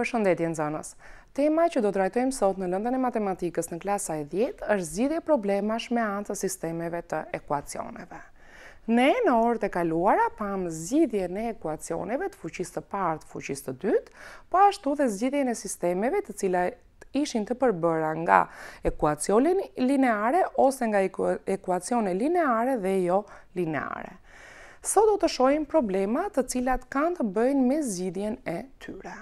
për shëndetjen zonës. Tema që do të rajtojmë sot në lëndën e matematikës në klasa e 10 është zhidhje problemash me antë të sistemeve të ekuacioneve. Ne në orë të kaluara pam zhidhje në ekuacioneve të fuqisë të partë, fuqisë të dytë, po ashtu dhe zhidhje në sistemeve të cila ishin të përbëra nga ekuacionin lineare ose nga ekuacione lineare dhe jo lineare. Sot do të shojmë problemat të cilat kanë të bëjnë me zhidhjen e tyre.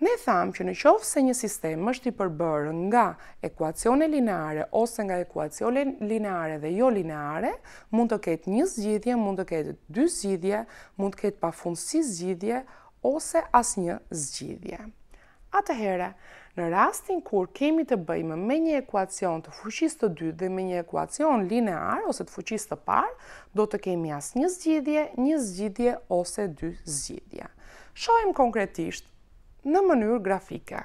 Ne thamë që në qofë se një sistem është i përbërë nga ekuacione lineare ose nga ekuacione lineare dhe jo lineare, mund të ketë një zgjidhje, mund të ketë dy zgjidhje, mund të ketë pa zgjidhje ose as një zgjidhje. Atëhere, në rastin kur kemi të bëjmë me një ekuacion të fuqis të dy dhe me një ekuacion linear ose të fuqis të par, do të kemi as një zgjidhje, një zgjidhje ose dy zgjidhje. Shohim konkretisht në mënyrë grafike.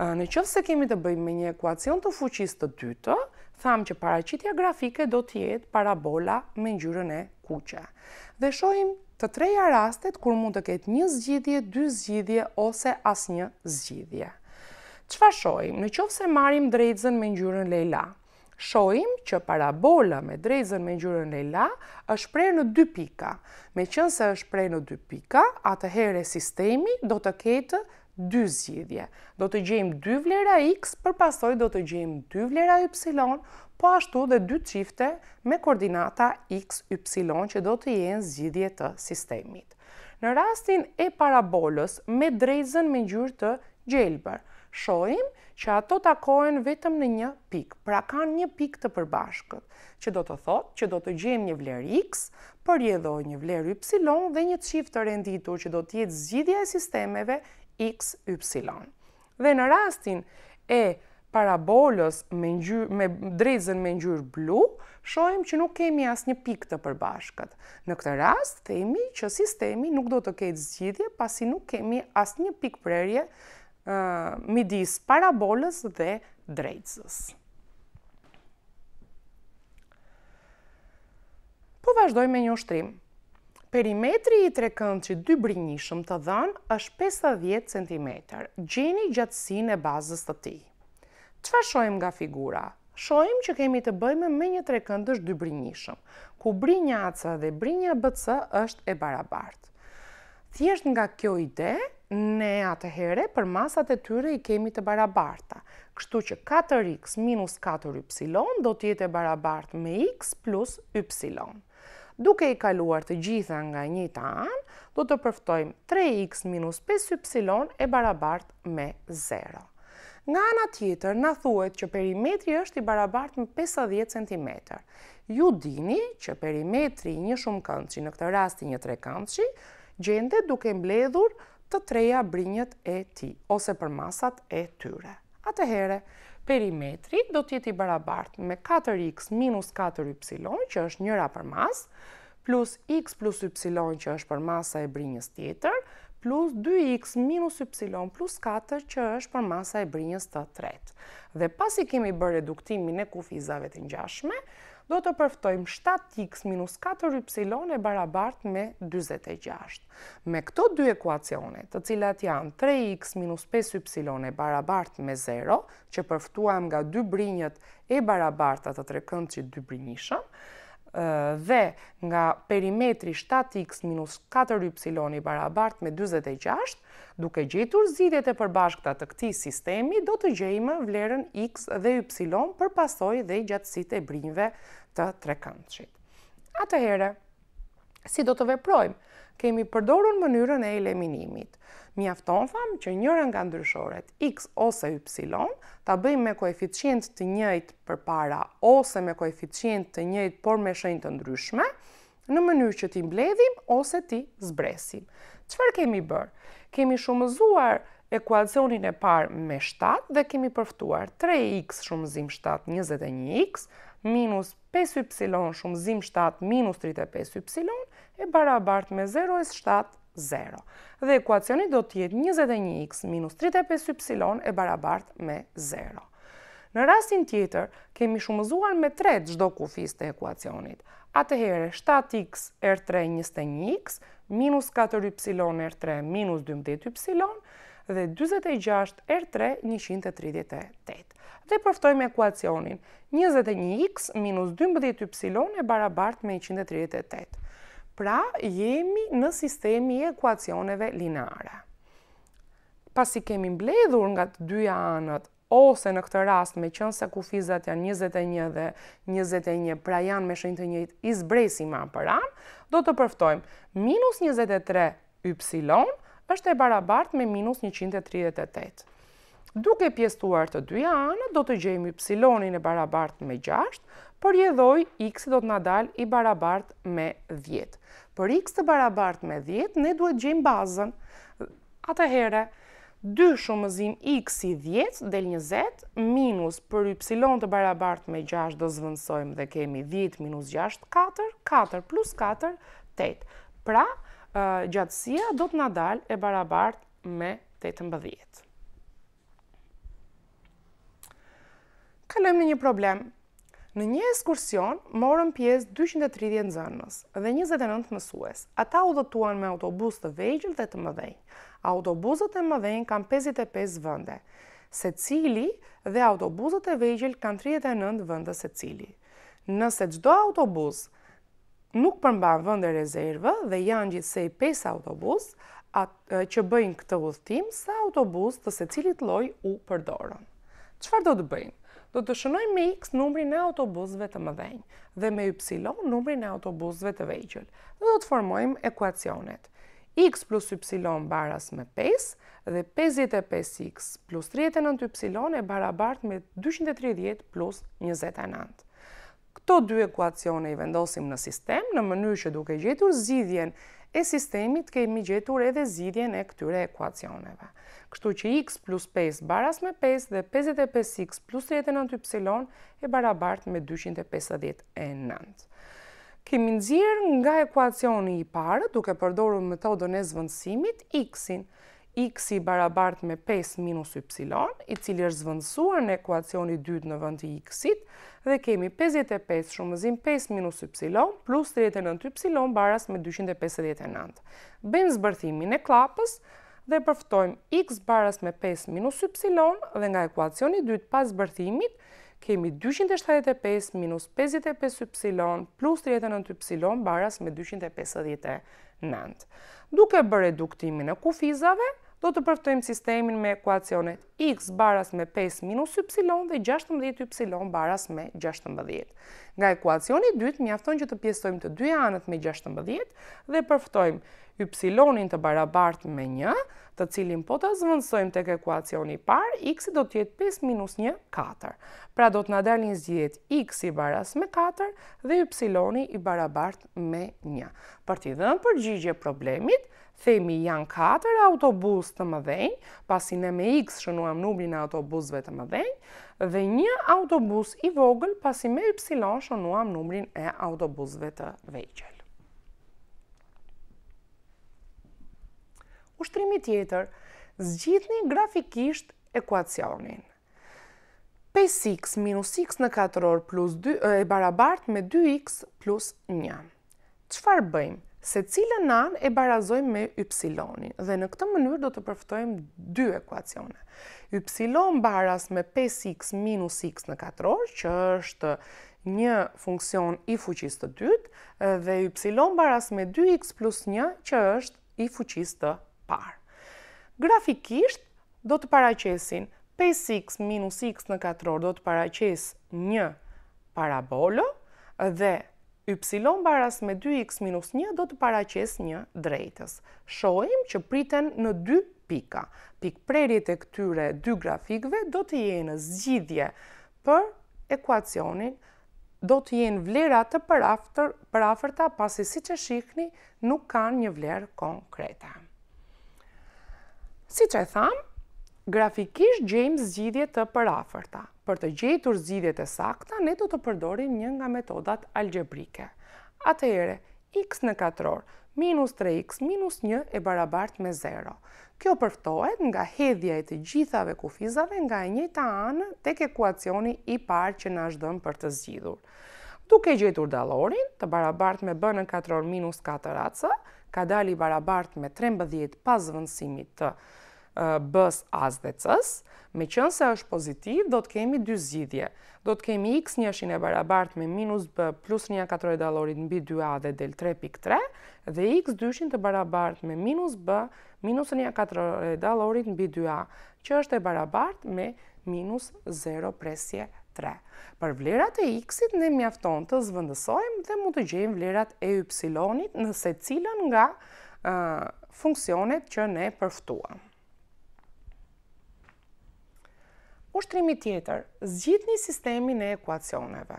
Në qëfë se kemi të bëjmë me një ekuacion të fuqis të dytë, thamë që paracitja grafike do tjetë parabola me njërën e kuqe. Dhe shojim të treja rastet kur mund të ketë një zgjidhje, dy zgjidhje ose as një zgjidhje. Qëfa shojim? Në qëfë se marim drejtëzën me njërën lejla, shojmë që parabola me drejzën me gjurën e la është prej në dy pika. Me qënë se është prej në dy pika, atëhere sistemi do të ketë dy zgjidhje. Do të gjejmë dy vlera x, për pasoj do të gjejmë dy vlera y, po ashtu dhe dy qifte me koordinata x, y, që do të jenë zjidhje të sistemit. Në rastin e parabolës me drejzën me gjurë të gjelëbër, shojim që ato takohen vetëm në një pik. Pra kanë një pik të përbashkët, që do të thotë që do të gjejmë një vlerë x, përjedhoj një vlerë y dhe një çift të renditur që do të jetë zgjidhja e sistemeve x y. Dhe në rastin e parabolës me, me njërë me ngjyrë blu, shojmë që nuk kemi asë një pik të përbashkët. Në këtë rast, themi që sistemi nuk do të ketë zgjidhje pasi nuk kemi asë një pik prerje midis parabolës dhe drejtësës. Po vazhdoj me një ushtrim. Perimetri i që dy brinjishëm të dhënë është 50 cm. Gjeni gjatësinë e bazës të tij. Çfarë shohim nga figura? Shohim që kemi të bëjmë me një trekëndësh dy brinjishëm, ku brinja AC dhe brinja BC është e barabartë. Thjesht nga kjo ide, ne atëhere për masat e tyre i kemi të barabarta. Kështu që 4x minus 4y do tjetë e barabart me x plus y. Duke i kaluar të gjitha nga një anë, do të përftojmë 3x minus 5y e barabart me 0. Nga ana tjetër, na thuhet që perimetri është i barabartë me 50 cm. Ju dini që perimetri i një shumë këndëshi, në këtë rasti një tre këndëshi, gjende duke mbledhur të treja brinjët e ti, ose për masat e tyre. Atëhere, perimetri do tjeti i barabart me 4x minus 4y, që është njëra për mas, plus x plus y, që është për masa e brinjës tjetër, plus 2x minus y plus 4 që është për masa e brinjës të tretë. Dhe pas i kemi bërë reduktimin e kufizave të njashme, do të përftojmë 7x minus 4y e barabart me 26. Me këto dy ekuacione, të cilat janë 3x minus 5y e barabart me 0, që përftuam nga dy brinjët e barabart atë të rekënd që dy brinjëshëm, dhe nga perimetri 7x minus 4y barabart me 26, duke gjetur zidjet e përbashkëta të këti sistemi, do të gjejmë vlerën x dhe y për pasoj dhe i gjatësit e brinjve të tre këndëshi. A të herë, si do të veprojmë, kemi përdorur mënyrën e eliminimit. Mi aftonë famë që njërën nga ndryshoret x ose y ta bëjmë me koeficient të njëjt për para ose me koeficient të njëjt por me shëjnë të ndryshme në mënyrë që ti mbledhim ose ti zbresim. Qëfar kemi bërë? Kemi shumëzuar ekuacionin e par me 7 dhe kemi përftuar 3x shumëzim 7, 21x, minus 5y shumë zim 7 minus 35y e barabart me 0 e 7, 0. Dhe ekuacioni do tjetë 21x minus 35y e barabart me 0. Në rastin tjetër, kemi shumëzuar me 3 gjdo kufis të ekuacionit. A të herë, 7x r3 21x, minus 4y r3 minus 12y, dhe 26 R3 138. Dhe përftojmë ekuacionin 21x minus 12y e barabart me 138. Pra, jemi në sistemi ekuacioneve linare. Pas i kemi mbledhur nga të dyja anët, ose në këtë rast me qënë se kufizat janë 21 dhe 21, pra janë me shënjë të njëjtë izbresi ma për anë, do të përftojmë minus 23 y është e barabart me minus 138. Duke pjestuar të dyja anë, do të gjejmë y psilonin e barabart me 6, për jedhoj x do të nadal i barabart me 10. Për x të barabart me 10, ne duhet gjejmë bazën. Atëhere, 2 shumëzim x i 10 del 20, minus për y psilon të barabart me 6, do zvëndsojmë dhe kemi 10 minus 6, 4, 4 plus 4, 8. Pra, 8 gjatësia do të nadal e barabart me 18. Kalem në një problem. Në një eskursion morën pjesë 230 nxënës dhe 29 mësues. Ata u me autobus të vejgjën dhe të mëdhenj. Autobusët e mëdhenj kanë 55 vënde, se cili dhe autobusët e vegjël kanë 39 vënde se cili. Nëse gjdo autobusë, nuk përmban vënde rezervë dhe janë gjithsej 5 autobus që bëjnë këtë udhtim sa autobus të se cilit loj u përdorën. Qëfar do të bëjnë? Do të shënojmë me x numrin e autobusve të mëdhenjë dhe me y numrin e autobusve të vejgjëll dhe do të formojmë ekuacionet. x plus y baras me 5 dhe 55x plus 39y e barabart me 230 plus 29. Këto dy ekuacione i vendosim në sistem, në mënyrë që duke gjetur zidhjen e sistemit, kemi gjetur edhe zidhjen e këtyre ekuacioneve. Kështu që x plus 5 baras me 5 dhe 55x plus 39 y e barabart me 259. Kemi nëzirë nga ekuacioni i parë, duke përdorur metodën e zvëndësimit, x-in, x i barabart me 5 minus y, i cili është zvëndësuar në ekuacioni 2 në vënd të x-it, dhe kemi 55 shumëzim 5 minus y plus 39y baras me 259. Bëjmë zbërthimin e klapës dhe përftojmë x baras me 5 minus y dhe nga ekuacioni 2 pas zbërthimit, kemi 275 minus 55y plus 39y baras me 259. Duke bërë duktimin e kufizave, do të përftojmë sistemin me ekuacionet x baras me 5 minus y dhe 16 y baras me 16. Nga ekuacionit dytë, mjafton që të pjestojmë të 2 anët me 16 dhe përftojmë ypsilonin të barabart me një, të cilin po të zvëndsojmë të ekuacioni par, x do tjetë 5 minus 1, 4. Pra do të nadalin zjetë x i baras me 4 dhe ypsiloni i barabart me një. Për t'i dhe në përgjigje problemit, Themi janë 4 autobus të mëdhenj, pasi ne me X shënuam numrin e autobusve të mëdhenj dhe një autobus i vogël pasi me Y shënuam numrin e autobusve të vegjël. Ushtrimi tjetër, zgjidhni grafikisht ekuacionin. 5x minus x në 4 orë plus 2 e barabart me 2x plus 1. Qëfar bëjmë? se cilën nan e barazojmë me ypsilonin. Dhe në këtë mënyrë do të përftojmë dy ekuacione. Ypsilon baras me 5x minus x në katror, që është një funksion i fuqis të dytë, dhe ypsilon baras me 2x plus 1, që është i fuqis të parë. Grafikisht, do të paracesin 5x minus x në katror, do të paraces një parabolo, dhe y baras me 2x minus 1 do të paraqes një drejtës. Shohim që priten në dy pika. Pik prerit e këtyre dy grafikve do të jenë zgjidhje për ekuacionin, do të jenë vlerat të përafërta pasi si që shikni nuk kanë një vlerë konkrete. Si që e thamë, Grafikisht gjejmë zgjidhje të parafërta. Për të gjetur zgjidhjet e sakta, ne do të përdorim një nga metodat algebrike. ere, x në 4-or minus 3x minus 1 e barabart me 0. Kjo përftohet nga hedhja e të gjithave kufizave nga e njëta anë tek ekuacioni i parë që në ashtë për të zgjidhur. Duke gjetur dalorin, të barabart me b në 4-or minus 4-ac, ka dali barabart me 13 pas vëndësimit të zgjidhur bës as dhe cës, me qënë se është pozitiv, do të kemi dy zgjidhje. Do të kemi x njëshin e barabart me minus b plus një a e dalorit në bi 2a dhe del 3.3, dhe x dyshin të barabart me minus b minus një a e dalorit në bi 2a, që është e barabart me minus 0 presje 3. Për vlerat e x-it, ne mjafton të zvëndësojmë dhe mund të gjejmë vlerat e y-lonit nëse cilën nga funksionet që ne përftuam. Ushtrimi tjetër, zgjit një sistemin e ekuacioneve.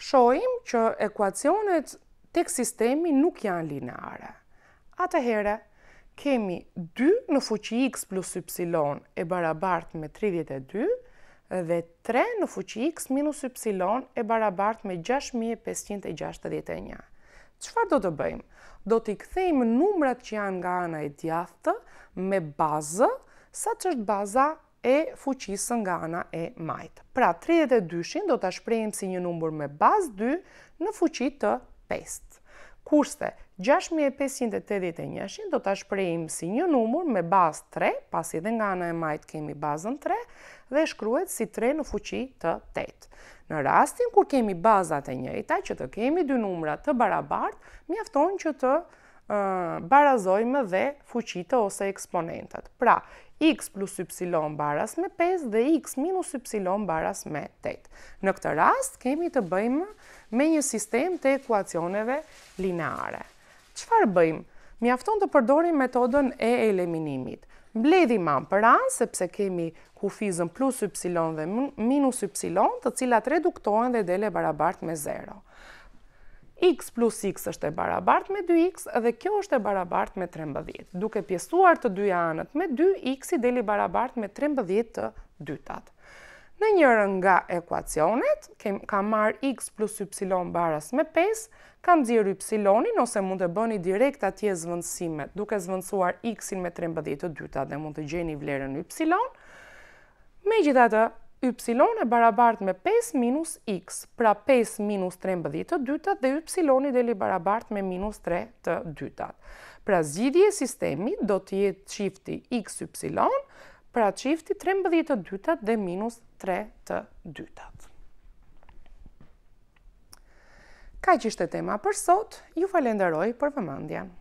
Shohim që ekuacionet tek sistemi nuk janë lineare. Atëhere, kemi 2 në fuqi x plus y e barabart me 32 dhe 3 në fuqi x minus y e barabart me 6561. Qëfar do të bëjmë? Do t'i këthejmë numrat që janë nga ana e djathë me bazë, sa që është baza e fuqisë nga ana e majtë. Pra, 32-shin do të shprejmë si një numër me bazë 2 në fuqi të 5. Kurse, 6581 do të shprejmë si një numër me bazë 3, pasi dhe nga ana e majtë kemi bazën 3, dhe shkruhet si 3 në fuqi të 8. Në rastin kur kemi bazat e njëjta që të kemi dy numra të barabartë, mjafton që të shprejmë barazojmë dhe fuqitë ose eksponentat. Pra, x plus y baras me 5 dhe x minus y baras me 8. Në këtë rast, kemi të bëjmë me një sistem të ekuacioneve lineare. Qëfar bëjmë? Mjafton të përdorim metodën e eliminimit. Mbledhi man për anë, sepse kemi kufizën plus y dhe minus y të cilat reduktohen dhe dele barabart me 0 x plus x është e barabart me 2x dhe kjo është e barabart me 13. Duke pjesuar të dy anët me 2x i deli barabart me 13 të dytat. Në njërën nga ekuacionet, ka marrë x plus y baras me 5, kam zirë y nëse mund të bëni direkt atje zvëndësimet, duke zvëndësuar x-in me 13 të dhe mund të gjeni vlerën y. Me gjithatë, y e barabart me 5 minus x, pra 5 minus 3 mbëdhjit të dytat dhe y i deli barabart me minus 3 të dytat. Pra zhidhje e sistemi do të jetë qifti x, y, pra qifti 3 mbëdhjit të dytat dhe minus 3 të dytat. Ka që tema për sot, ju falenderoj për përmandja.